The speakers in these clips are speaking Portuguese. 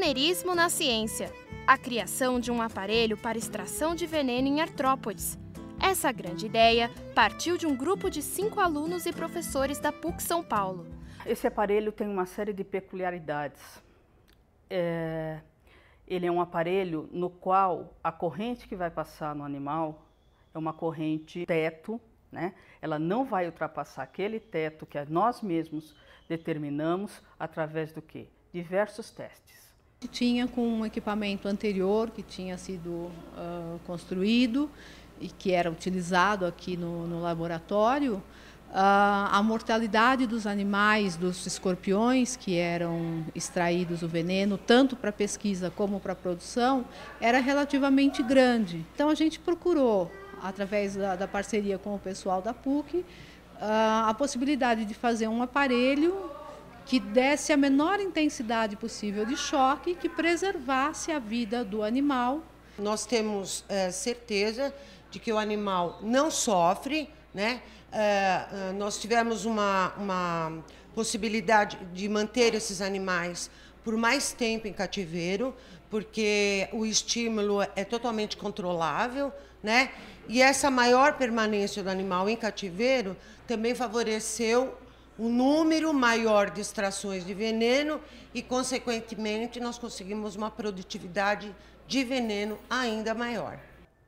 pioneirismo na ciência, a criação de um aparelho para extração de veneno em artrópodes. Essa grande ideia partiu de um grupo de cinco alunos e professores da PUC São Paulo. Esse aparelho tem uma série de peculiaridades. É... Ele é um aparelho no qual a corrente que vai passar no animal é uma corrente teto, né? Ela não vai ultrapassar aquele teto que nós mesmos determinamos através do que? Diversos testes que tinha com um equipamento anterior que tinha sido uh, construído e que era utilizado aqui no, no laboratório, uh, a mortalidade dos animais, dos escorpiões que eram extraídos o veneno, tanto para pesquisa como para produção, era relativamente grande. Então a gente procurou, através da, da parceria com o pessoal da PUC, uh, a possibilidade de fazer um aparelho que desse a menor intensidade possível de choque, que preservasse a vida do animal. Nós temos é, certeza de que o animal não sofre, né? É, nós tivemos uma, uma possibilidade de manter esses animais por mais tempo em cativeiro, porque o estímulo é totalmente controlável, né? E essa maior permanência do animal em cativeiro também favoreceu um número maior de extrações de veneno e, consequentemente, nós conseguimos uma produtividade de veneno ainda maior.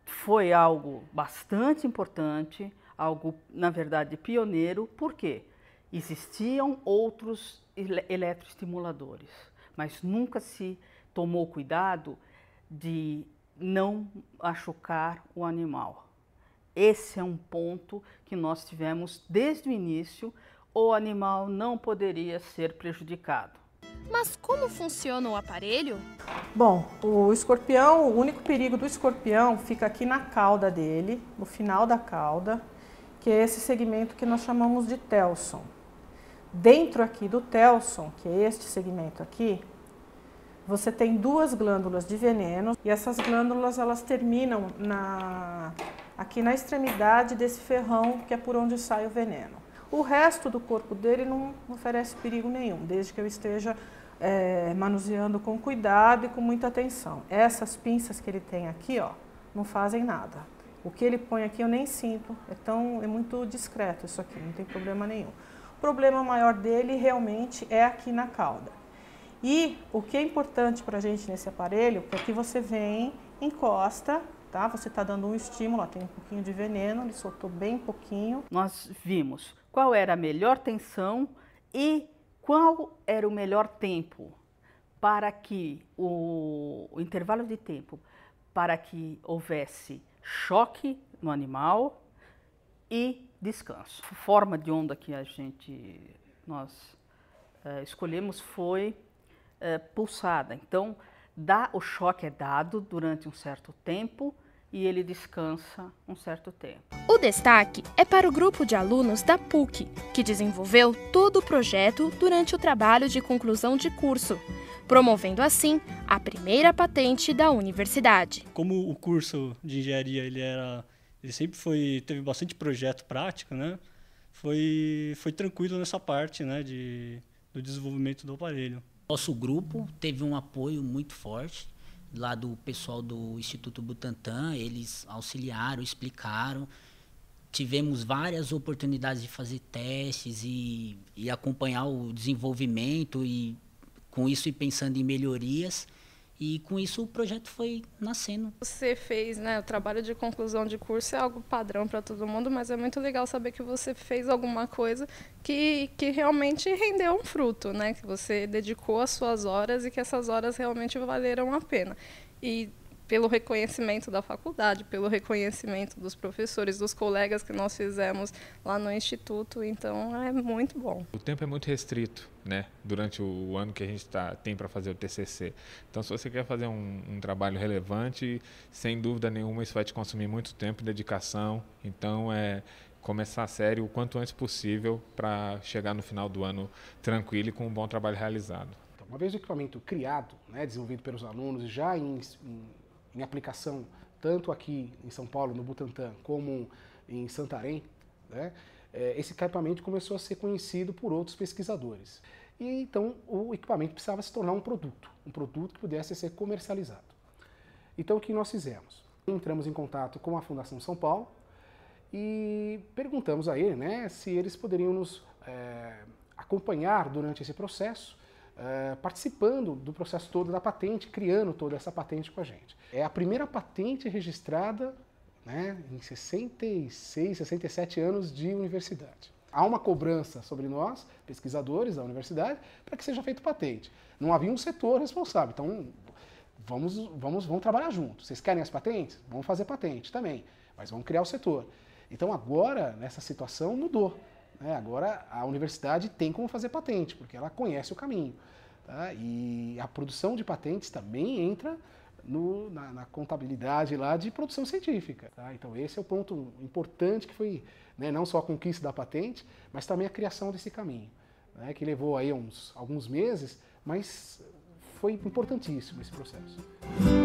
Foi algo bastante importante, algo, na verdade, pioneiro, porque existiam outros eletroestimuladores, mas nunca se tomou cuidado de não machucar o animal. Esse é um ponto que nós tivemos desde o início o animal não poderia ser prejudicado. Mas como funciona o aparelho? Bom, o escorpião, o único perigo do escorpião fica aqui na cauda dele, no final da cauda, que é esse segmento que nós chamamos de telson. Dentro aqui do telson, que é este segmento aqui, você tem duas glândulas de veneno e essas glândulas elas terminam na aqui na extremidade desse ferrão que é por onde sai o veneno. O resto do corpo dele não oferece perigo nenhum, desde que eu esteja é, manuseando com cuidado e com muita atenção. Essas pinças que ele tem aqui, ó, não fazem nada. O que ele põe aqui eu nem sinto, é, tão, é muito discreto isso aqui, não tem problema nenhum. O problema maior dele realmente é aqui na cauda. E o que é importante para a gente nesse aparelho, é que você vem, encosta, tá? Você está dando um estímulo, ó, tem um pouquinho de veneno, ele soltou bem pouquinho. Nós vimos qual era a melhor tensão e qual era o melhor tempo para que o, o intervalo de tempo para que houvesse choque no animal e descanso. A forma de onda que a gente nós eh, escolhemos foi eh, pulsada. Então, dá, o choque é dado durante um certo tempo e ele descansa um certo tempo. O destaque é para o grupo de alunos da PUC, que desenvolveu todo o projeto durante o trabalho de conclusão de curso, promovendo assim a primeira patente da universidade. Como o curso de engenharia ele era, ele sempre foi teve bastante projeto prático, né? Foi foi tranquilo nessa parte, né, de, do desenvolvimento do aparelho. Nosso grupo teve um apoio muito forte lá do pessoal do Instituto Butantan, eles auxiliaram, explicaram. Tivemos várias oportunidades de fazer testes e, e acompanhar o desenvolvimento e com isso e pensando em melhorias. E com isso o projeto foi nascendo. Você fez, né, o trabalho de conclusão de curso é algo padrão para todo mundo, mas é muito legal saber que você fez alguma coisa que, que realmente rendeu um fruto, né, que você dedicou as suas horas e que essas horas realmente valeram a pena. E pelo reconhecimento da faculdade, pelo reconhecimento dos professores, dos colegas que nós fizemos lá no instituto, então é muito bom. O tempo é muito restrito, né? Durante o ano que a gente tá, tem para fazer o TCC. Então, se você quer fazer um, um, trabalho relevante, sem dúvida nenhuma isso vai te consumir muito tempo, e dedicação. Então, é começar a sério o quanto antes possível para chegar no final do ano tranquilo e com um bom trabalho realizado. Uma vez o equipamento criado, né, desenvolvido pelos alunos já em, em em aplicação tanto aqui em São Paulo, no Butantã, como em Santarém, né, é, esse equipamento começou a ser conhecido por outros pesquisadores. E então o equipamento precisava se tornar um produto, um produto que pudesse ser comercializado. Então o que nós fizemos? Entramos em contato com a Fundação São Paulo e perguntamos a ele né, se eles poderiam nos é, acompanhar durante esse processo é, participando do processo todo da patente, criando toda essa patente com a gente. É a primeira patente registrada né, em 66, 67 anos de universidade. Há uma cobrança sobre nós, pesquisadores da universidade, para que seja feito patente. Não havia um setor responsável, então vamos, vamos, vamos trabalhar juntos. Vocês querem as patentes? Vamos fazer patente também, mas vamos criar o setor. Então agora, nessa situação, mudou. Né? Agora a universidade tem como fazer patente, porque ela conhece o caminho. Tá? E a produção de patentes também entra no, na, na, contabilidade lá de produção científica. Tá? Então esse é o ponto importante que foi né, não só a conquista da patente, mas também a criação desse caminho, né, que levou aí uns, alguns meses, mas foi importantíssimo esse processo.